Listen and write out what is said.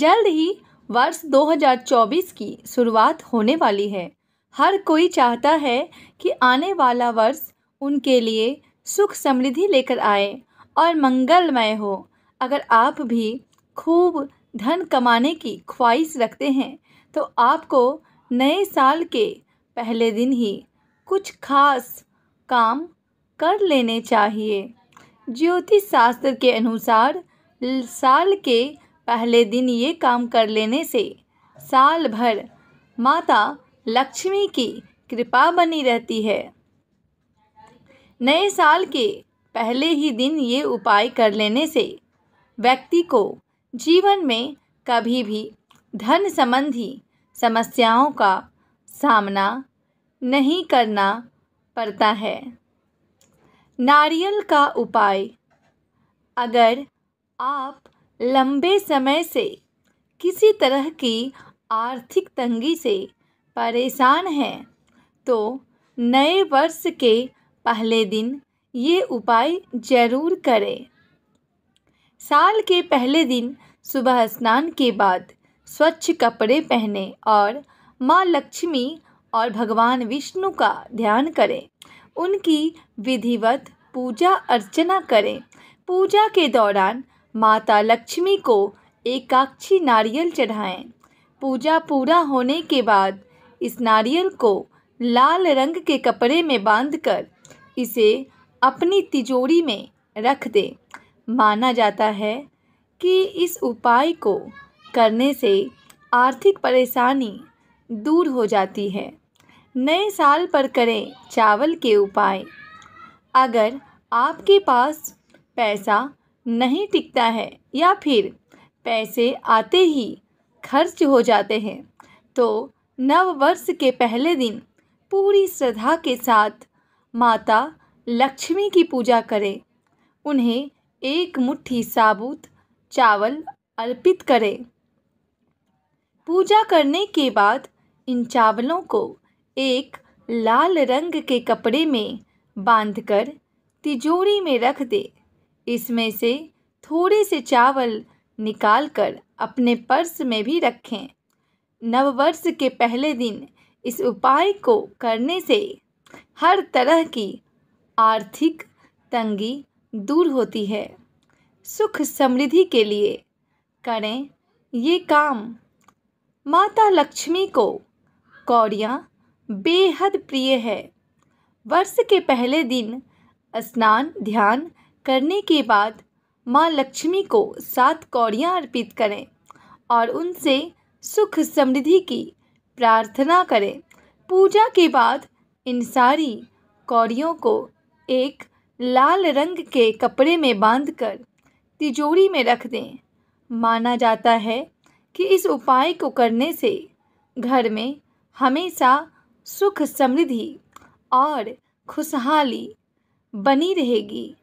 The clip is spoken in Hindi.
जल्द ही वर्ष 2024 की शुरुआत होने वाली है हर कोई चाहता है कि आने वाला वर्ष उनके लिए सुख समृद्धि लेकर आए और मंगलमय हो अगर आप भी खूब धन कमाने की ख्वाहिश रखते हैं तो आपको नए साल के पहले दिन ही कुछ खास काम कर लेने चाहिए ज्योतिष शास्त्र के अनुसार साल के पहले दिन ये काम कर लेने से साल भर माता लक्ष्मी की कृपा बनी रहती है नए साल के पहले ही दिन ये उपाय कर लेने से व्यक्ति को जीवन में कभी भी धन संबंधी समस्याओं का सामना नहीं करना पड़ता है नारियल का उपाय अगर आप लंबे समय से किसी तरह की आर्थिक तंगी से परेशान हैं तो नए वर्ष के पहले दिन ये उपाय ज़रूर करें साल के पहले दिन सुबह स्नान के बाद स्वच्छ कपड़े पहने और माँ लक्ष्मी और भगवान विष्णु का ध्यान करें उनकी विधिवत पूजा अर्चना करें पूजा के दौरान माता लक्ष्मी को एकाक्षी नारियल चढ़ाएं पूजा पूरा होने के बाद इस नारियल को लाल रंग के कपड़े में बांधकर इसे अपनी तिजोरी में रख दें माना जाता है कि इस उपाय को करने से आर्थिक परेशानी दूर हो जाती है नए साल पर करें चावल के उपाय अगर आपके पास पैसा नहीं टिकता है या फिर पैसे आते ही खर्च हो जाते हैं तो नववर्ष के पहले दिन पूरी श्रद्धा के साथ माता लक्ष्मी की पूजा करें उन्हें एक मुट्ठी साबुत चावल अर्पित करें पूजा करने के बाद इन चावलों को एक लाल रंग के कपड़े में बांधकर तिजोरी में रख दे इसमें से थोड़े से चावल निकाल कर अपने पर्स में भी रखें नववर्ष के पहले दिन इस उपाय को करने से हर तरह की आर्थिक तंगी दूर होती है सुख समृद्धि के लिए करें ये काम माता लक्ष्मी को कौड़ियाँ बेहद प्रिय है वर्ष के पहले दिन स्नान ध्यान करने के बाद माँ लक्ष्मी को सात कौड़ियाँ अर्पित करें और उनसे सुख समृद्धि की प्रार्थना करें पूजा के बाद इन सारी कौड़ियों को एक लाल रंग के कपड़े में बांधकर तिजोरी में रख दें माना जाता है कि इस उपाय को करने से घर में हमेशा सुख समृद्धि और खुशहाली बनी रहेगी